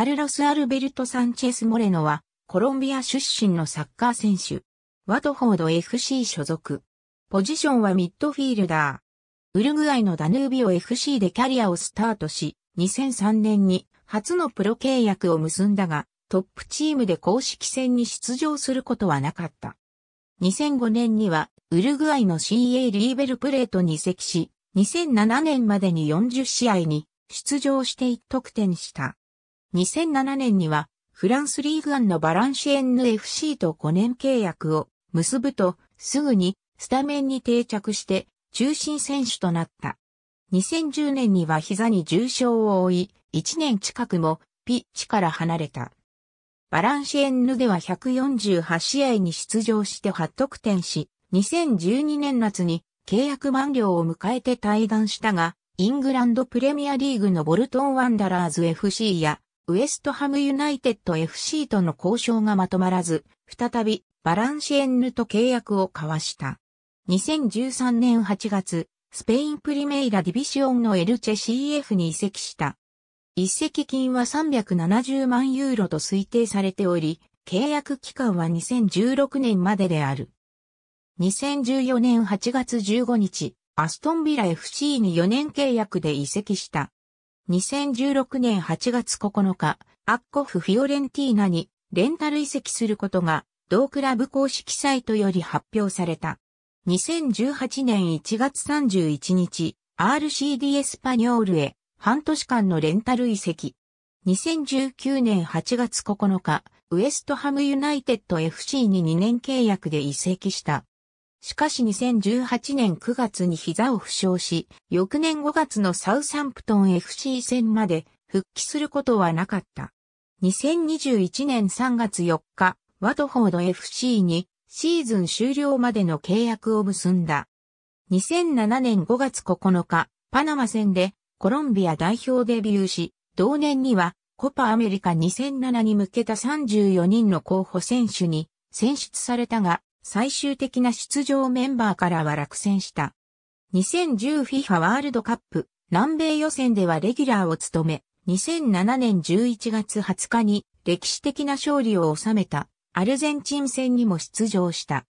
カルロス・アルベルト・サンチェス・モレノは、コロンビア出身のサッカー選手。ワトフォード FC 所属。ポジションはミッドフィールダー。ウルグアイのダヌービオ FC でキャリアをスタートし、2003年に初のプロ契約を結んだが、トップチームで公式戦に出場することはなかった。2005年には、ウルグアイの CA リーベルプレートに移籍し、2007年までに40試合に出場して1得点した。2007年には、フランスリーグアンのバランシエンヌ FC と5年契約を結ぶと、すぐにスタメンに定着して中心選手となった。2010年には膝に重傷を負い、1年近くもピッチから離れた。バランシエンヌでは148試合に出場して8得点し、2012年夏に契約満了を迎えて退団したが、イングランドプレミアリーグのボルトン・ワンダラーズ FC やウエストハムユナイテッド FC との交渉がまとまらず、再びバランシエンヌと契約を交わした。2013年8月、スペインプリメイラディビシオンのエルチェ CF に移籍した。移籍金は370万ユーロと推定されており、契約期間は2016年までである。2014年8月15日、アストンビラ FC に4年契約で移籍した。2016年8月9日、アッコフ・フィオレンティーナにレンタル移籍することが同クラブ公式サイトより発表された。2018年1月31日、RCD エスパニョールへ半年間のレンタル移籍。2019年8月9日、ウエストハムユナイテッド FC に2年契約で移籍した。しかし2018年9月に膝を負傷し、翌年5月のサウサンプトン FC 戦まで復帰することはなかった。2021年3月4日、ワトフォード FC にシーズン終了までの契約を結んだ。2007年5月9日、パナマ戦でコロンビア代表デビューし、同年にはコパアメリカ2007に向けた34人の候補選手に選出されたが、最終的な出場メンバーからは落選した。2010FIFA ワールドカップ南米予選ではレギュラーを務め、2007年11月20日に歴史的な勝利を収めたアルゼンチン戦にも出場した。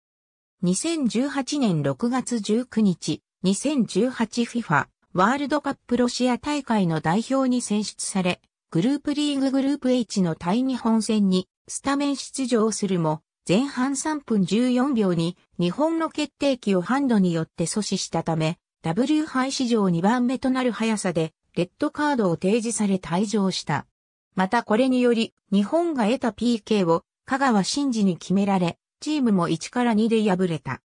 2018年6月19日、2018FIFA ワールドカップロシア大会の代表に選出され、グループリーググループ H の対日本戦にスタメン出場するも、前半3分14秒に日本の決定機をハンドによって阻止したため、W 杯史上2番目となる速さで、レッドカードを提示され退場した。またこれにより、日本が得た PK を香川真司に決められ、チームも1から2で敗れた。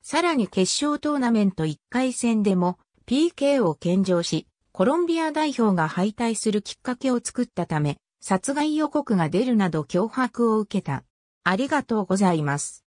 さらに決勝トーナメント1回戦でも PK を献上し、コロンビア代表が敗退するきっかけを作ったため、殺害予告が出るなど脅迫を受けた。ありがとうございます。